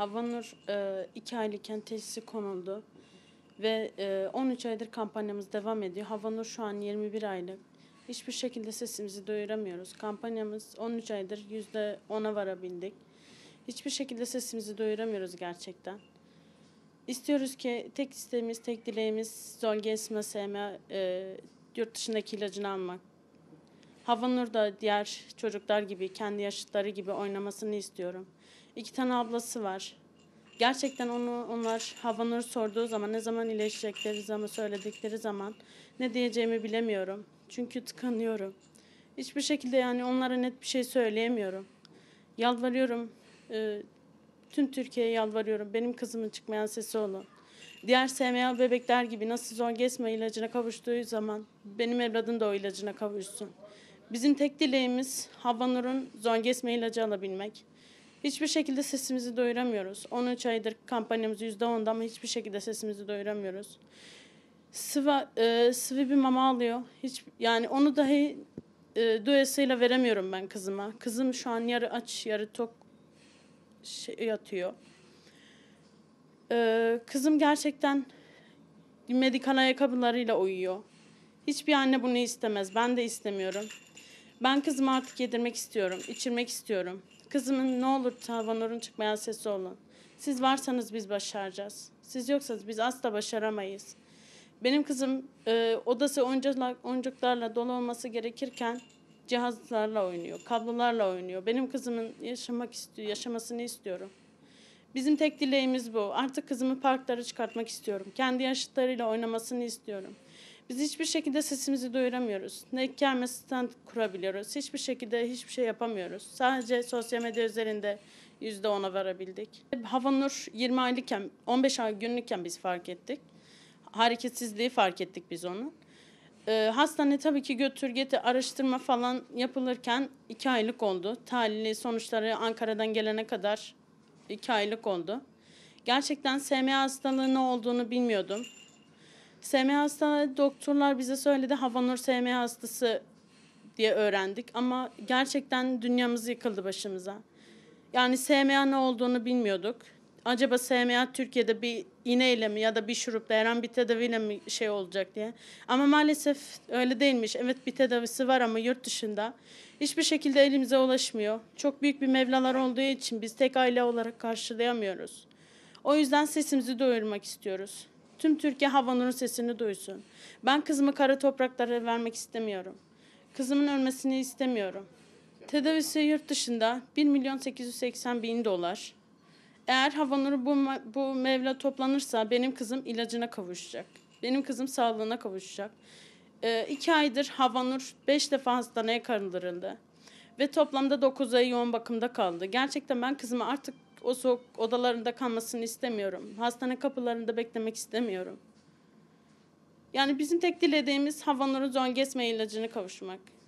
Havanur e, iki aylıkken teşhisi konuldu ve e, 13 aydır kampanyamız devam ediyor. Havanur şu an 21 aylık. Hiçbir şekilde sesimizi duyuramıyoruz. Kampanyamız 13 aydır %10'a varabildik. Hiçbir şekilde sesimizi duyuramıyoruz gerçekten. İstiyoruz ki tek isteğimiz, tek dileğimiz Zolge Esma SMA e, yurt dışındaki ilacını almak. Havanur da diğer çocuklar gibi, kendi yaşıtları gibi oynamasını istiyorum. İki tane ablası var. Gerçekten onu onlar Havanur sorduğu zaman, ne zaman iyileşecekleri zaman, söyledikleri zaman ne diyeceğimi bilemiyorum. Çünkü tıkanıyorum. Hiçbir şekilde yani onlara net bir şey söyleyemiyorum. Yalvarıyorum, e, tüm Türkiye'ye yalvarıyorum. Benim kızımın çıkmayan sesi olun. Diğer SMA bebekler gibi nasıl zor geçme ilacına kavuştuğu zaman benim evladım da o ilacına kavuşsun. Bizim tek dileğimiz Havanur'un zongesme ilacı alabilmek. Hiçbir şekilde sesimizi duyuramıyoruz. 13 aydır kampanyamız %10'da ama hiçbir şekilde sesimizi duyuramıyoruz. Sıva, e, sıvı bir mama alıyor. Hiç, yani onu dahi e, duyasıyla veremiyorum ben kızıma. Kızım şu an yarı aç, yarı tok şey, yatıyor. E, kızım gerçekten medikal ayakkabılarıyla uyuyor. Hiçbir anne bunu istemez. Ben de istemiyorum. Ben kızımı artık yedirmek istiyorum, içirmek istiyorum. Kızımın ne olur tavanurun çıkmayan sesi olun. Siz varsanız biz başaracağız. Siz yoksanız biz asla başaramayız. Benim kızım e, odası oyuncaklar, oyuncaklarla dolu olması gerekirken cihazlarla oynuyor, kablolarla oynuyor. Benim kızımın yaşamak istiyor, yaşamasını istiyorum. Bizim tek dileğimiz bu. Artık kızımı parklara çıkartmak istiyorum. Kendi yaşıtlarıyla oynamasını istiyorum. Biz hiçbir şekilde sesimizi duyuramıyoruz. Ne kerme stand kurabiliyoruz. Hiçbir şekilde hiçbir şey yapamıyoruz. Sadece sosyal medya üzerinde ona varabildik. Havanur 20 aylıkken, 15 ay günlükken biz fark ettik. Hareketsizliği fark ettik biz onu. E, ee, hastane tabii ki götür geti araştırma falan yapılırken iki aylık oldu. Tahlili sonuçları Ankara'dan gelene kadar iki aylık oldu. Gerçekten SMA hastalığı ne olduğunu bilmiyordum. SMA hastane doktorlar bize söyledi Havanur SMA hastası diye öğrendik ama gerçekten dünyamız yıkıldı başımıza. Yani SMA ne olduğunu bilmiyorduk. Acaba SMA Türkiye'de bir iğneyle mi ya da bir şurupla herhangi bir tedaviyle mi şey olacak diye. Ama maalesef öyle değilmiş. Evet bir tedavisi var ama yurt dışında. Hiçbir şekilde elimize ulaşmıyor. Çok büyük bir mevlalar olduğu için biz tek aile olarak karşılayamıyoruz. O yüzden sesimizi duyurmak istiyoruz. Tüm Türkiye Havanur'un sesini duysun. Ben kızımı kara topraklara vermek istemiyorum. Kızımın ölmesini istemiyorum. Tedavisi yurt dışında 1 milyon 880 bin dolar. Eğer Havanur bu, bu mevla toplanırsa benim kızım ilacına kavuşacak. Benim kızım sağlığına kavuşacak. E, iki aydır Havanur beş defa hastaneye kaldırıldı. Ve toplamda dokuz ay yoğun bakımda kaldı. Gerçekten ben kızımı artık o soğuk odalarında kalmasını istemiyorum. Hastane kapılarında beklemek istemiyorum. Yani bizim tek dilediğimiz havanın ozon geçme ilacını kavuşmak.